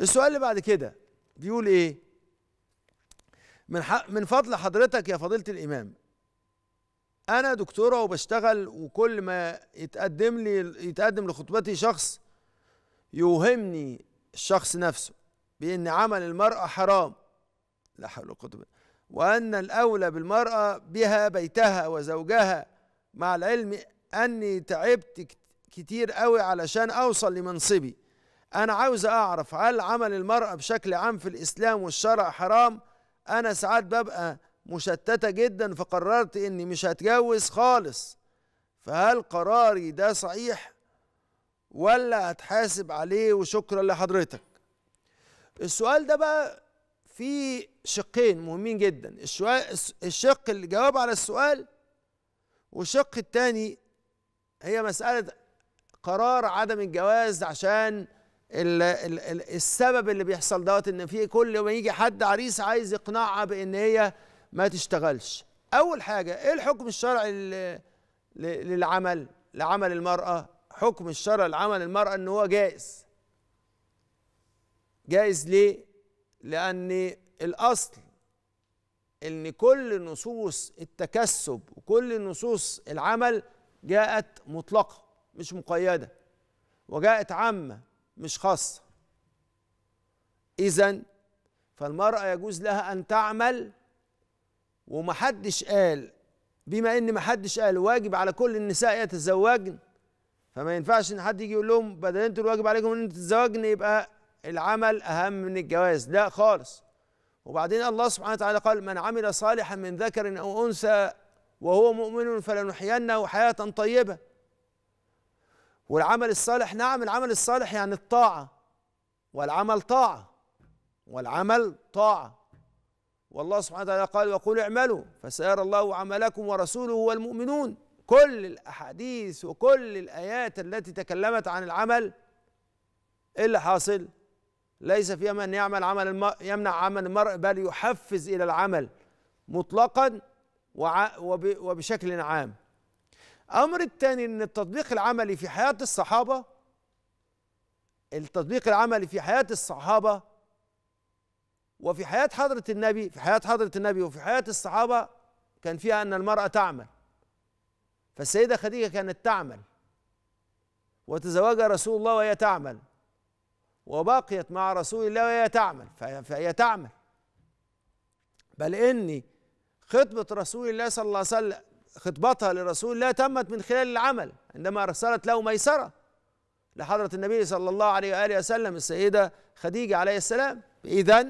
السؤال اللي بعد كده بيقول ايه من حق من فضل حضرتك يا فضيله الامام انا دكتوره وبشتغل وكل ما يتقدم لي يتقدم لخطبتي شخص يوهمني الشخص نفسه بان عمل المراه حرام لا حول ولا قوه وان الاولى بالمراه بها بيتها وزوجها مع العلم اني تعبت كتير قوي علشان اوصل لمنصبي أنا عاوز أعرف هل عمل المرأة بشكل عام في الإسلام والشرع حرام؟ أنا ساعات ببقى مشتتة جدا فقررت إني مش هتجوز خالص فهل قراري ده صحيح؟ ولا هتحاسب عليه وشكرا لحضرتك السؤال ده بقى فيه شقين مهمين جدا الشق الجواب على السؤال والشق الثاني هي مسألة قرار عدم الجواز عشان السبب اللي بيحصل دوت ان في كل ما يجي حد عريس عايز يقنعها بان هي ما تشتغلش اول حاجه ايه الحكم الشرعي للعمل لعمل المراه حكم الشرع لعمل المراه ان هو جائز جائز ليه لان الاصل ان كل نصوص التكسب وكل نصوص العمل جاءت مطلقه مش مقيده وجاءت عامه مش خاصة إذا فالمرأة يجوز لها أن تعمل ومحدش قال بما إن محدش قال واجب على كل النساء يتزوجن فما ينفعش إن حد يجي يقول لهم بدل أنتوا الواجب عليكم إن تتزوجن يبقى العمل أهم من الجواز لا خالص وبعدين الله سبحانه وتعالى قال من عمل صالحا من ذكر أو أنثى وهو مؤمن فلنحيينه حياة طيبة والعمل الصالح نعم العمل الصالح يعني الطاعة والعمل طاعة والعمل طاعة والله سبحانه وتعالى قال وقل اعملوا فسيرى الله عملكم ورسوله والمؤمنون كل الأحاديث وكل الآيات التي تكلمت عن العمل إيه اللي حاصل ليس فيها من يعمل عمل المرء يمنع عمل المرء بل يحفز إلى العمل مطلقا وبشكل عام الأمر الثاني أن التطبيق العملي في حياة الصحابة التطبيق العملي في حياة الصحابة وفي حياة حضرة النبي في حياة حضرة النبي وفي حياة الصحابة كان فيها أن المرأة تعمل فالسيدة خديجة كانت تعمل وتزوج رسول الله وهي تعمل وبقيت مع رسول الله وهي تعمل فهي تعمل بل إني خطبة رسول الله صلى الله عليه وسلم خطبتها للرسول لا تمت من خلال العمل عندما ارسلت له ميسره لحضره النبي صلى الله عليه واله وسلم السيده خديجه عليه السلام اذا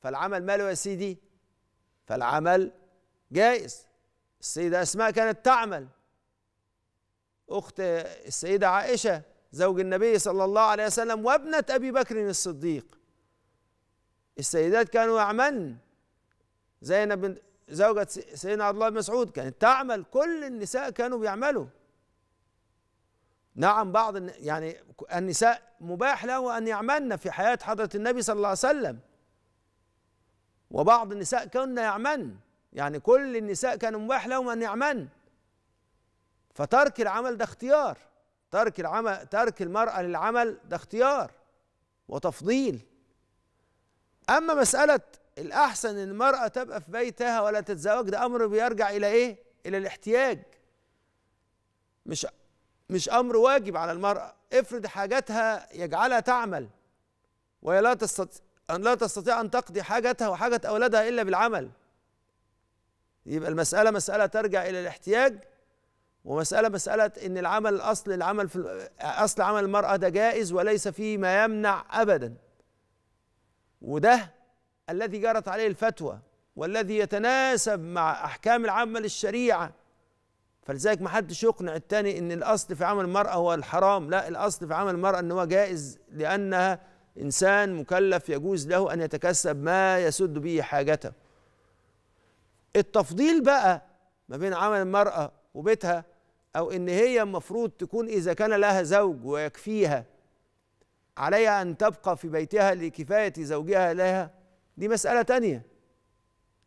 فالعمل ماله يا سيدي فالعمل جائز السيده اسماء كانت تعمل اخت السيده عائشه زوج النبي صلى الله عليه وسلم وابنه ابي بكر الصديق السيدات كانوا يعملن زينب زوجة سيدنا عبد الله بن مسعود كانت تعمل كل النساء كانوا بيعملوا نعم بعض يعني النساء مباح له أن يعملن في حياة حضرة النبي صلى الله عليه وسلم وبعض النساء كن يعملن يعني كل النساء كان مباح لهم أن يعملن فترك العمل ده اختيار ترك العمل ترك المرأة للعمل ده اختيار وتفضيل أما مسألة الأحسن إن المرأة تبقى في بيتها ولا تتزوج ده أمر بيرجع إلى إيه؟ إلى الاحتياج مش مش أمر واجب على المرأة افرض حاجاتها يجعلها تعمل وهي لا تستطيع أن لا تستطيع أن تقضي حاجتها وحاجة أولادها إلا بالعمل يبقى المسألة مسألة ترجع إلى الاحتياج ومسألة مسألة إن العمل الأصل العمل في أصل عمل المرأة ده جائز وليس فيه ما يمنع أبدا وده الذي جرت عليه الفتوى والذي يتناسب مع احكام العامه للشريعه فلذلك ما حدش يقنع التاني ان الاصل في عمل المراه هو الحرام لا الاصل في عمل المراه ان هو جائز لانها انسان مكلف يجوز له ان يتكسب ما يسد به حاجته التفضيل بقى ما بين عمل المراه وبيتها او ان هي المفروض تكون اذا كان لها زوج ويكفيها عليها ان تبقى في بيتها لكفايه زوجها لها دي مسألة تانية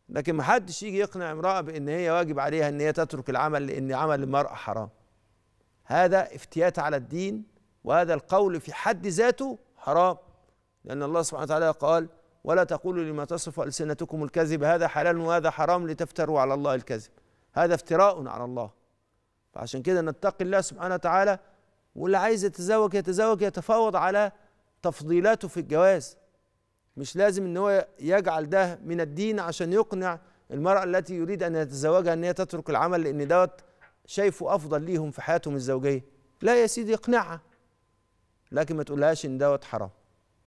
لكن محدش يجي يقنع امرأة بأن هي واجب عليها أن هي تترك العمل لأن عمل المرأة حرام هذا افتيات على الدين وهذا القول في حد ذاته حرام لأن الله سبحانه وتعالى قال ولا تقولوا لما تصف ألسنتكم الكذب هذا حلال وهذا حرام لتفتروا على الله الكذب هذا افتراء على الله فعشان كده نتقي الله سبحانه وتعالى واللي عايز يتزوج يتزوج يتفاوض على تفضيلاته في الجواز مش لازم ان هو يجعل ده من الدين عشان يقنع المرأة التي يريد ان يتزوجها ان هي تترك العمل لان دوت شايفه افضل ليهم في حياتهم الزوجية لا يا سيدي اقنعها لكن ما تقولهاش ان دوت حرام